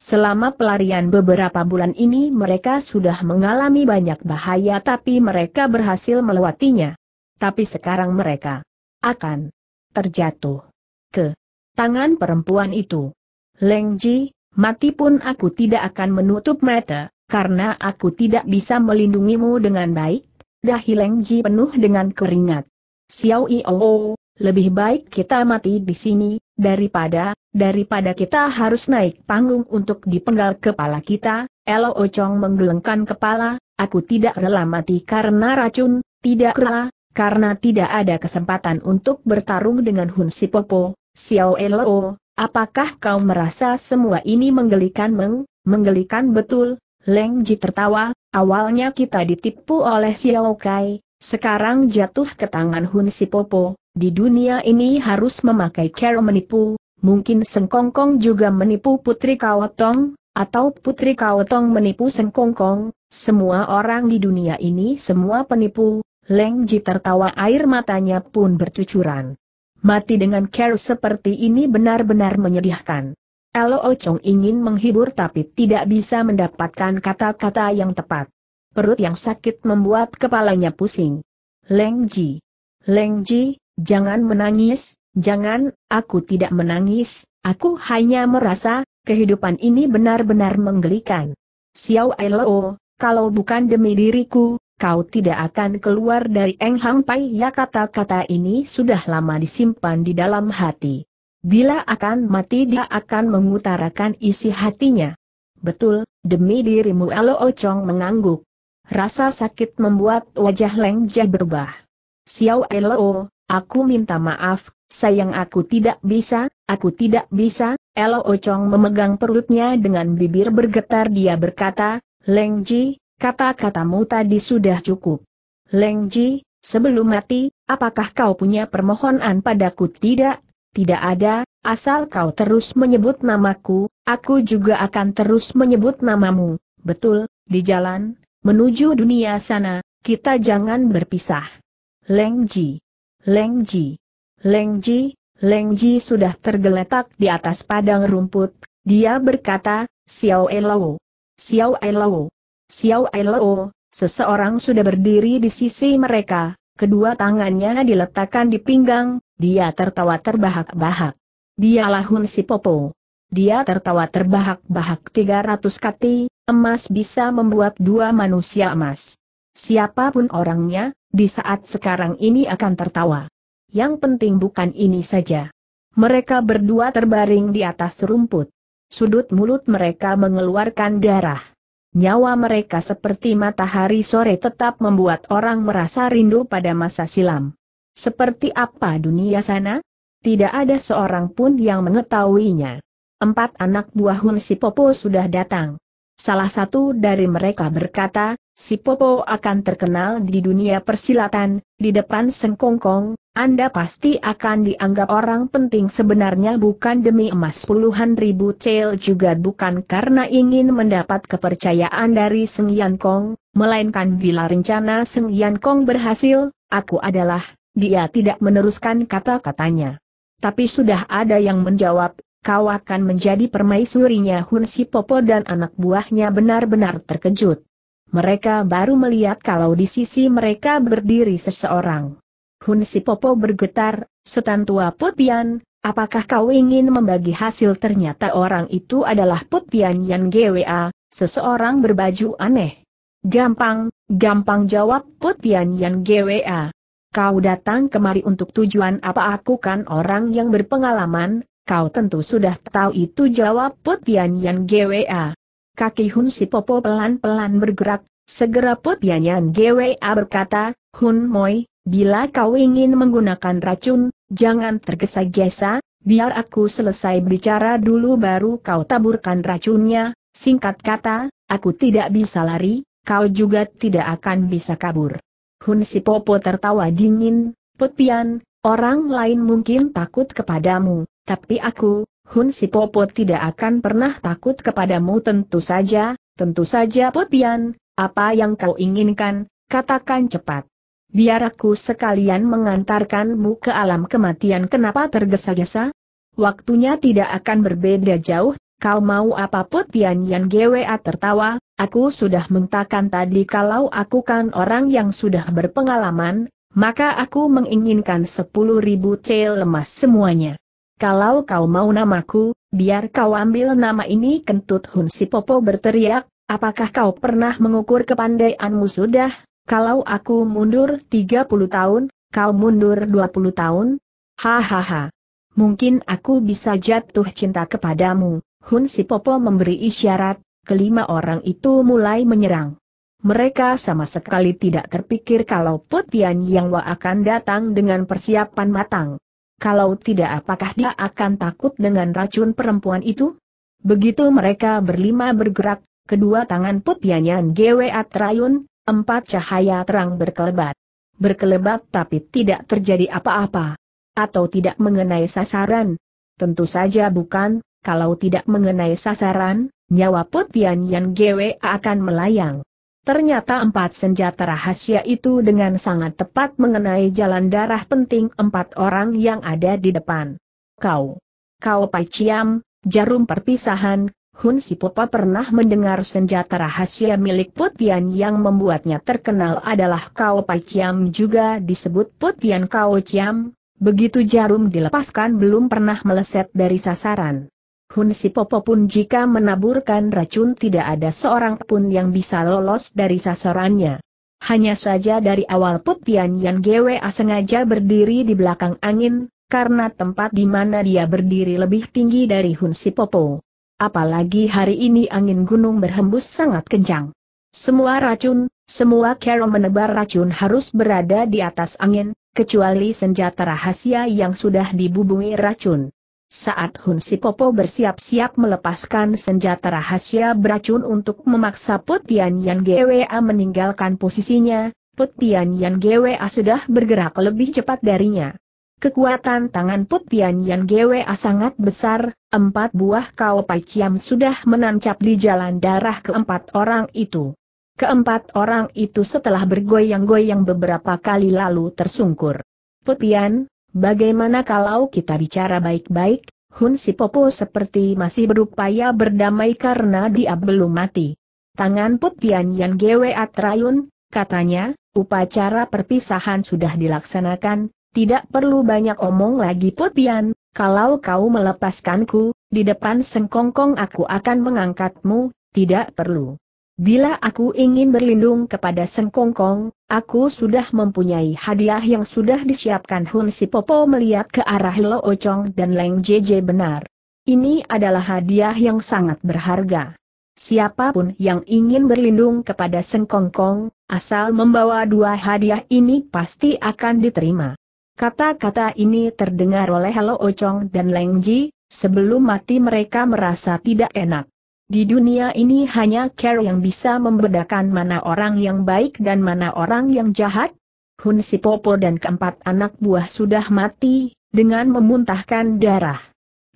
Selama pelarian beberapa bulan ini mereka sudah mengalami banyak bahaya tapi mereka berhasil melewatinya. Tapi sekarang mereka akan terjatuh ke tangan perempuan itu. Leng Ji, mati pun aku tidak akan menutup mata, karena aku tidak bisa melindungimu dengan baik. Dahi Leng Ji penuh dengan keringat. Xiao Ioo, lebih baik kita mati di sini, daripada, daripada kita harus naik panggung untuk dipenggal kepala kita, Elo Ocong menggelengkan kepala, aku tidak rela mati karena racun, tidak rela, karena tidak ada kesempatan untuk bertarung dengan Hun Sipopo, Xiao Elo, apakah kau merasa semua ini menggelikan meng, menggelikan betul, Leng Ji tertawa, awalnya kita ditipu oleh Xiao Kai, sekarang jatuh ke tangan Hun Sipopo, di dunia ini harus memakai cara menipu, mungkin Sengkongkong juga menipu Putri Kawatong, atau Putri Kawatong menipu Sengkongkong, semua orang di dunia ini semua penipu, Leng Ji tertawa air matanya pun bercucuran. Mati dengan cara seperti ini benar-benar menyedihkan. Lo Chong ingin menghibur tapi tidak bisa mendapatkan kata-kata yang tepat. Perut yang sakit membuat kepalanya pusing. Leng Ji. Leng Ji, Jangan menangis, jangan, aku tidak menangis, aku hanya merasa, kehidupan ini benar-benar menggelikan. Xiao Elo, kalau bukan demi diriku, kau tidak akan keluar dari Eng Hang Pai ya kata-kata ini sudah lama disimpan di dalam hati. Bila akan mati dia akan mengutarakan isi hatinya. Betul, demi dirimu Elo Ocong mengangguk. Rasa sakit membuat wajah Leng Jai berubah. Xiao Elo, Aku minta maaf, sayang aku tidak bisa, aku tidak bisa, Elo Ocong memegang perutnya dengan bibir bergetar dia berkata, Leng Ji, kata-katamu tadi sudah cukup. Leng Ji, sebelum mati, apakah kau punya permohonan padaku tidak? Tidak ada, asal kau terus menyebut namaku, aku juga akan terus menyebut namamu, betul, di jalan, menuju dunia sana, kita jangan berpisah. Leng Ji Leng Ji. Leng Ji, Leng Ji sudah tergeletak di atas padang rumput, dia berkata, Xiao Elao. Xiao Elao. Xiao Elao, seseorang sudah berdiri di sisi mereka, kedua tangannya diletakkan di pinggang, dia tertawa terbahak-bahak. Dia lahun Si Popo. Dia tertawa terbahak-bahak 300 kati, emas bisa membuat dua manusia emas. Siapapun orangnya, di saat sekarang ini akan tertawa. Yang penting bukan ini saja. Mereka berdua terbaring di atas rumput. Sudut mulut mereka mengeluarkan darah. Nyawa mereka seperti matahari sore tetap membuat orang merasa rindu pada masa silam. Seperti apa dunia sana? Tidak ada seorang pun yang mengetahuinya. Empat anak buah Hun Sipopo sudah datang. Salah satu dari mereka berkata, si Popo akan terkenal di dunia persilatan, di depan sengkongkong, Anda pasti akan dianggap orang penting sebenarnya bukan demi emas puluhan ribu cel juga bukan karena ingin mendapat kepercayaan dari Seng Yan Kong, melainkan bila rencana Seng Yan Kong berhasil, aku adalah, dia tidak meneruskan kata-katanya. Tapi sudah ada yang menjawab, kau akan menjadi permaisurinya Hun Si Popo dan anak buahnya benar-benar terkejut. Mereka baru melihat kalau di sisi mereka berdiri seseorang. Hun Si Popo bergetar, setan tua Putian, apakah kau ingin membagi hasil ternyata orang itu adalah Putian Yan GWA, seseorang berbaju aneh. Gampang, gampang jawab Putian Yan GWA. Kau datang kemari untuk tujuan apa aku kan orang yang berpengalaman, kau tentu sudah tahu itu jawab Putian Yan GWA. Kaki Hun Si Popo pelan-pelan bergerak, segera Potianyan ya GWA berkata, Hun Moi, bila kau ingin menggunakan racun, jangan tergesa-gesa, biar aku selesai bicara dulu baru kau taburkan racunnya, singkat kata, aku tidak bisa lari, kau juga tidak akan bisa kabur. Hun Si Popo tertawa dingin, Potian, orang lain mungkin takut kepadamu, tapi aku, Hun Si Popot tidak akan pernah takut kepadamu tentu saja, tentu saja Potian, apa yang kau inginkan, katakan cepat. Biar aku sekalian mengantarkanmu ke alam kematian kenapa tergesa-gesa? Waktunya tidak akan berbeda jauh, kau mau apa Potian Yang GWA tertawa, aku sudah mentakan tadi kalau aku kan orang yang sudah berpengalaman, maka aku menginginkan sepuluh ribu cel lemas semuanya. Kalau kau mau namaku, biar kau ambil nama ini kentut Hun si Popo berteriak, apakah kau pernah mengukur kepandaianmu sudah? Kalau aku mundur 30 tahun, kau mundur 20 tahun? Hahaha. Mungkin aku bisa jatuh cinta kepadamu. Hun si Popo memberi isyarat, kelima orang itu mulai menyerang. Mereka sama sekali tidak terpikir kalau Putian Yang Wa akan datang dengan persiapan matang kalau tidak apakah dia akan takut dengan racun perempuan itu? Begitu mereka berlima bergerak, kedua tangan putianyan Yanyan Gwa empat cahaya terang berkelebat. Berkelebat tapi tidak terjadi apa-apa. Atau tidak mengenai sasaran. Tentu saja bukan, kalau tidak mengenai sasaran, nyawa Putian yang Gwa akan melayang. Ternyata empat senjata rahasia itu dengan sangat tepat mengenai jalan darah penting empat orang yang ada di depan. Kau, kau Pai Ciam, jarum perpisahan, Hun Popa pernah mendengar senjata rahasia milik Putian yang membuatnya terkenal adalah Kau Pai Ciam juga disebut Putian Kau Ciam, begitu jarum dilepaskan belum pernah meleset dari sasaran. Hun Popo pun jika menaburkan racun tidak ada seorang pun yang bisa lolos dari sasarannya. Hanya saja dari awal Put Pian Yan GWA sengaja berdiri di belakang angin, karena tempat di mana dia berdiri lebih tinggi dari Hun Popo. Apalagi hari ini angin gunung berhembus sangat kencang. Semua racun, semua kero menebar racun harus berada di atas angin, kecuali senjata rahasia yang sudah dibubungi racun. Saat Hun Sipopo bersiap-siap melepaskan senjata rahasia beracun untuk memaksa Putian Tian Yan GWA meninggalkan posisinya, Putian Tian Yan GWA sudah bergerak lebih cepat darinya. Kekuatan tangan Putian Tian Yan GWA sangat besar, empat buah pai ciam sudah menancap di jalan darah keempat orang itu. Keempat orang itu setelah bergoyang-goyang beberapa kali lalu tersungkur. Putian, Bagaimana kalau kita bicara baik-baik, Hun Popo seperti masih berupaya berdamai karena dia belum mati. Tangan Put Pian Yan Gwe Atrayun, katanya, upacara perpisahan sudah dilaksanakan, tidak perlu banyak omong lagi Put Pian, kalau kau melepaskanku, di depan sengkongkong aku akan mengangkatmu, tidak perlu. Bila aku ingin berlindung kepada Seng Kong aku sudah mempunyai hadiah yang sudah disiapkan Hun Si Popo melihat ke arah Lo Ocong dan Leng JJ benar. Ini adalah hadiah yang sangat berharga. Siapapun yang ingin berlindung kepada Seng Kong asal membawa dua hadiah ini pasti akan diterima. Kata-kata ini terdengar oleh Lo Ocong dan Leng Ji, sebelum mati mereka merasa tidak enak. Di dunia ini hanya Carol yang bisa membedakan mana orang yang baik dan mana orang yang jahat. Hun Popo dan keempat anak buah sudah mati, dengan memuntahkan darah.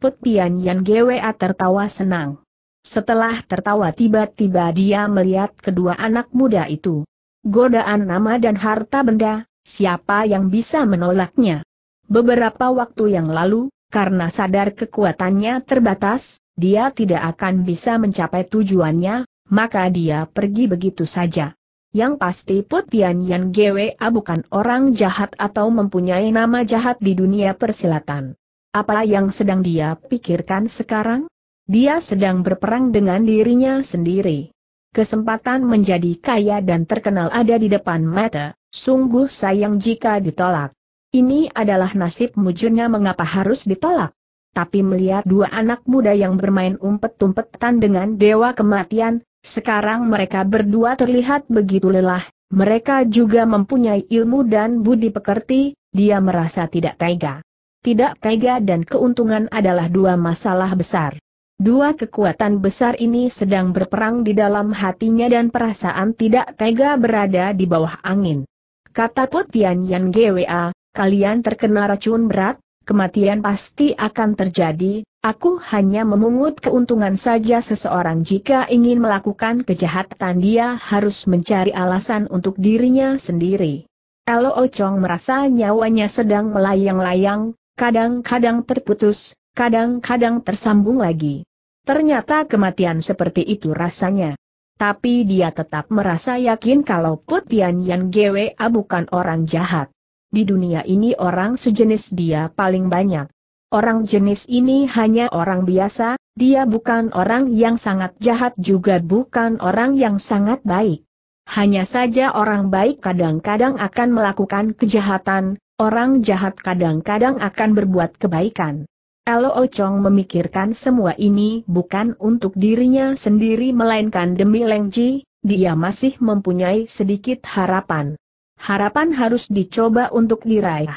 Putian Yan Gwa tertawa senang. Setelah tertawa tiba-tiba dia melihat kedua anak muda itu. Godaan nama dan harta benda, siapa yang bisa menolaknya? Beberapa waktu yang lalu, karena sadar kekuatannya terbatas, dia tidak akan bisa mencapai tujuannya, maka dia pergi begitu saja. Yang pasti Put Pian Yan GWA bukan orang jahat atau mempunyai nama jahat di dunia persilatan. Apa yang sedang dia pikirkan sekarang? Dia sedang berperang dengan dirinya sendiri. Kesempatan menjadi kaya dan terkenal ada di depan mata, sungguh sayang jika ditolak. Ini adalah nasib mujurnya mengapa harus ditolak? tapi melihat dua anak muda yang bermain umpet-umpetan dengan dewa kematian, sekarang mereka berdua terlihat begitu lelah, mereka juga mempunyai ilmu dan budi pekerti, dia merasa tidak tega. Tidak tega dan keuntungan adalah dua masalah besar. Dua kekuatan besar ini sedang berperang di dalam hatinya dan perasaan tidak tega berada di bawah angin. Kata Putian Yan GWA, kalian terkena racun berat, kematian pasti akan terjadi, aku hanya memungut keuntungan saja seseorang jika ingin melakukan kejahatan dia harus mencari alasan untuk dirinya sendiri. Kalau Ocong oh merasa nyawanya sedang melayang-layang, kadang-kadang terputus, kadang-kadang tersambung lagi. Ternyata kematian seperti itu rasanya. Tapi dia tetap merasa yakin kalau Putian Yan Gwa bukan orang jahat. Di dunia ini orang sejenis dia paling banyak. Orang jenis ini hanya orang biasa, dia bukan orang yang sangat jahat juga bukan orang yang sangat baik. Hanya saja orang baik kadang-kadang akan melakukan kejahatan, orang jahat kadang-kadang akan berbuat kebaikan. Elo Ochong memikirkan semua ini bukan untuk dirinya sendiri melainkan demi Leng dia masih mempunyai sedikit harapan. Harapan harus dicoba untuk diraih.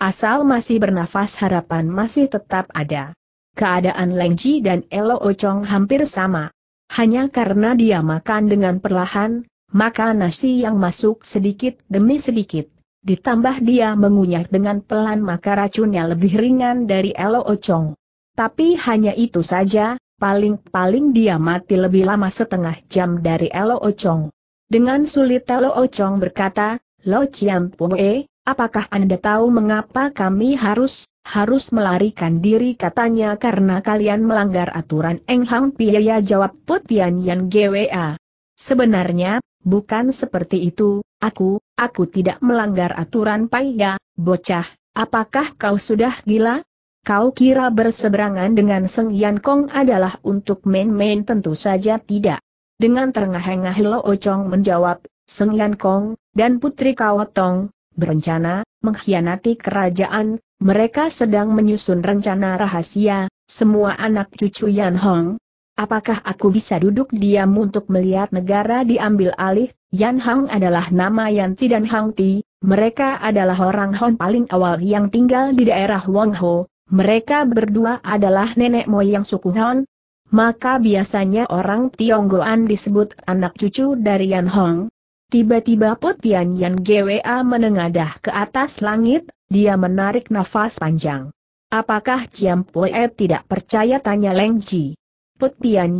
Asal masih bernafas harapan masih tetap ada. Keadaan Leng Ji dan Elo Ocong hampir sama. Hanya karena dia makan dengan perlahan, maka nasi yang masuk sedikit demi sedikit. Ditambah dia mengunyah dengan pelan maka racunnya lebih ringan dari Elo Ocong. Tapi hanya itu saja, paling-paling dia mati lebih lama setengah jam dari Elo Ocong. Dengan sulit Elo Ocong berkata, Lo Chiam E, apakah Anda tahu mengapa kami harus, harus melarikan diri katanya karena kalian melanggar aturan Eng Hang Piaya jawab Putian Yan GWA. Sebenarnya, bukan seperti itu, aku, aku tidak melanggar aturan Paya, bocah, apakah kau sudah gila? Kau kira berseberangan dengan Seng Yan Kong adalah untuk main-main tentu saja tidak. Dengan terengah-engah Lo Ochong menjawab, Seng Yan Kong, dan Putri Kawatong, berencana mengkhianati kerajaan, mereka sedang menyusun rencana rahasia, semua anak cucu Yan Hong. Apakah aku bisa duduk diam untuk melihat negara diambil alih? Yan Hong adalah nama Yanti dan Hang Ti, mereka adalah orang Hong paling awal yang tinggal di daerah Wong Ho, mereka berdua adalah nenek moyang suku Hong. Maka biasanya orang Tionggoan disebut anak cucu dari Yan Hong, Tiba-tiba Putian Yan GWA menengadah ke atas langit, dia menarik nafas panjang. Apakah Ciam Poe tidak percaya tanya Leng Ji?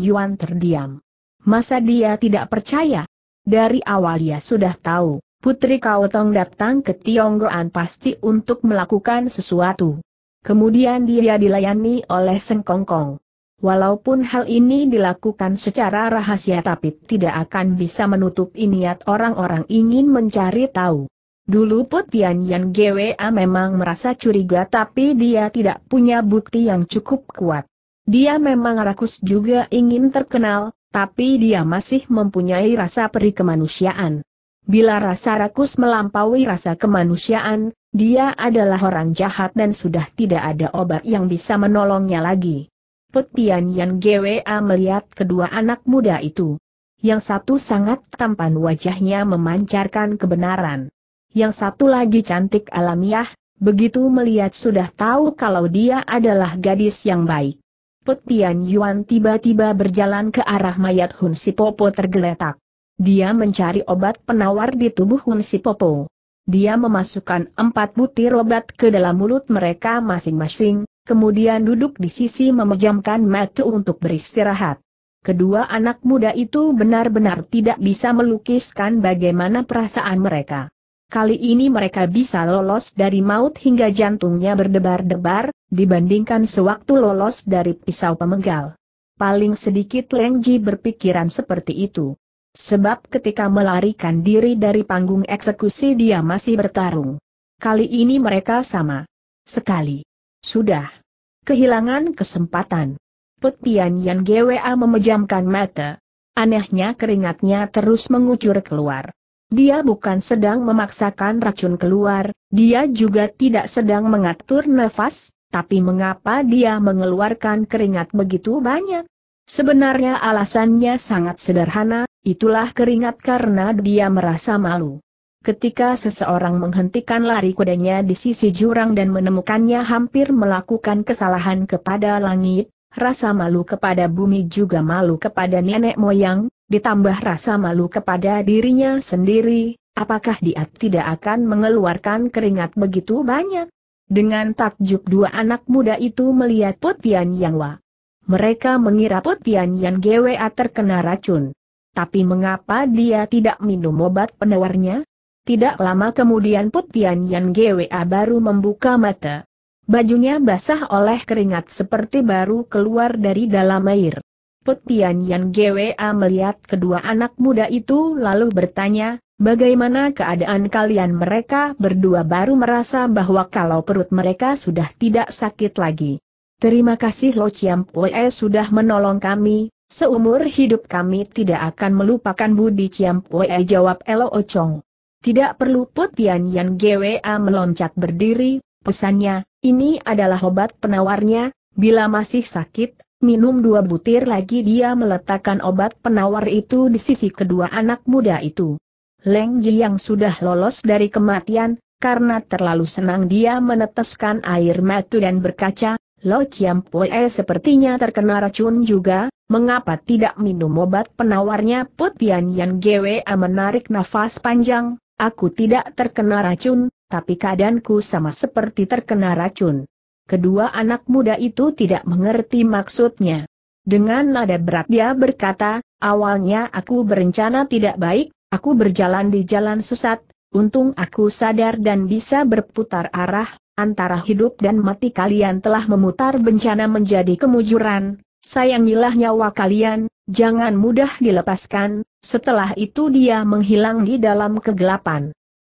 Yuan terdiam. Masa dia tidak percaya? Dari awal dia sudah tahu, Putri kau Tong datang ke Tionggoan pasti untuk melakukan sesuatu. Kemudian dia dilayani oleh Seng Kong Kong. Walaupun hal ini dilakukan secara rahasia tapi tidak akan bisa menutup niat orang-orang ingin mencari tahu. Dulu Put Yan GWA memang merasa curiga tapi dia tidak punya bukti yang cukup kuat. Dia memang rakus juga ingin terkenal, tapi dia masih mempunyai rasa peri kemanusiaan. Bila rasa rakus melampaui rasa kemanusiaan, dia adalah orang jahat dan sudah tidak ada obat yang bisa menolongnya lagi. Petian Yan Gwa melihat kedua anak muda itu. Yang satu sangat tampan wajahnya memancarkan kebenaran. Yang satu lagi cantik alamiah, begitu melihat sudah tahu kalau dia adalah gadis yang baik. Petian Yuan tiba-tiba berjalan ke arah mayat Hun Sipopo tergeletak. Dia mencari obat penawar di tubuh Hun Sipopo. Dia memasukkan empat butir obat ke dalam mulut mereka masing-masing, kemudian duduk di sisi memejamkan mata untuk beristirahat. Kedua anak muda itu benar-benar tidak bisa melukiskan bagaimana perasaan mereka. Kali ini mereka bisa lolos dari maut hingga jantungnya berdebar-debar, dibandingkan sewaktu lolos dari pisau pemenggal. Paling sedikit Ji berpikiran seperti itu. Sebab ketika melarikan diri dari panggung eksekusi dia masih bertarung. Kali ini mereka sama. Sekali. Sudah. Kehilangan kesempatan. Petian Yan GWA memejamkan mata. Anehnya keringatnya terus mengucur keluar. Dia bukan sedang memaksakan racun keluar, dia juga tidak sedang mengatur nafas, tapi mengapa dia mengeluarkan keringat begitu banyak? Sebenarnya alasannya sangat sederhana, itulah keringat karena dia merasa malu. Ketika seseorang menghentikan lari kudanya di sisi jurang dan menemukannya hampir melakukan kesalahan kepada langit, rasa malu kepada bumi juga malu kepada nenek moyang, ditambah rasa malu kepada dirinya sendiri, apakah dia tidak akan mengeluarkan keringat begitu banyak? Dengan takjub dua anak muda itu melihat Putian Yang Wa. Mereka mengira Putian Yang GWA terkena racun. Tapi mengapa dia tidak minum obat penawarnya? Tidak lama kemudian Put Tian Yan Gwa baru membuka mata. Bajunya basah oleh keringat seperti baru keluar dari dalam air. Put Tian Yan Gwa melihat kedua anak muda itu lalu bertanya, bagaimana keadaan kalian mereka berdua baru merasa bahwa kalau perut mereka sudah tidak sakit lagi. Terima kasih Lo Chiam Pue sudah menolong kami, Seumur hidup kami tidak akan melupakan Budi Ciampue jawab Elo Ochong. Tidak perlu Putian Yan GWA meloncat berdiri, pesannya, ini adalah obat penawarnya, bila masih sakit, minum dua butir lagi dia meletakkan obat penawar itu di sisi kedua anak muda itu. Leng Ji yang sudah lolos dari kematian, karena terlalu senang dia meneteskan air mata dan berkaca, Lo Chiam Poe sepertinya terkena racun juga, mengapa tidak minum obat penawarnya Putian Yan GWA menarik nafas panjang, Aku tidak terkena racun, tapi keadaanku sama seperti terkena racun. Kedua anak muda itu tidak mengerti maksudnya. Dengan nada berat dia berkata, awalnya aku berencana tidak baik, aku berjalan di jalan sesat, untung aku sadar dan bisa berputar arah, antara hidup dan mati kalian telah memutar bencana menjadi kemujuran, sayangilah nyawa kalian, jangan mudah dilepaskan, setelah itu dia menghilang di dalam kegelapan.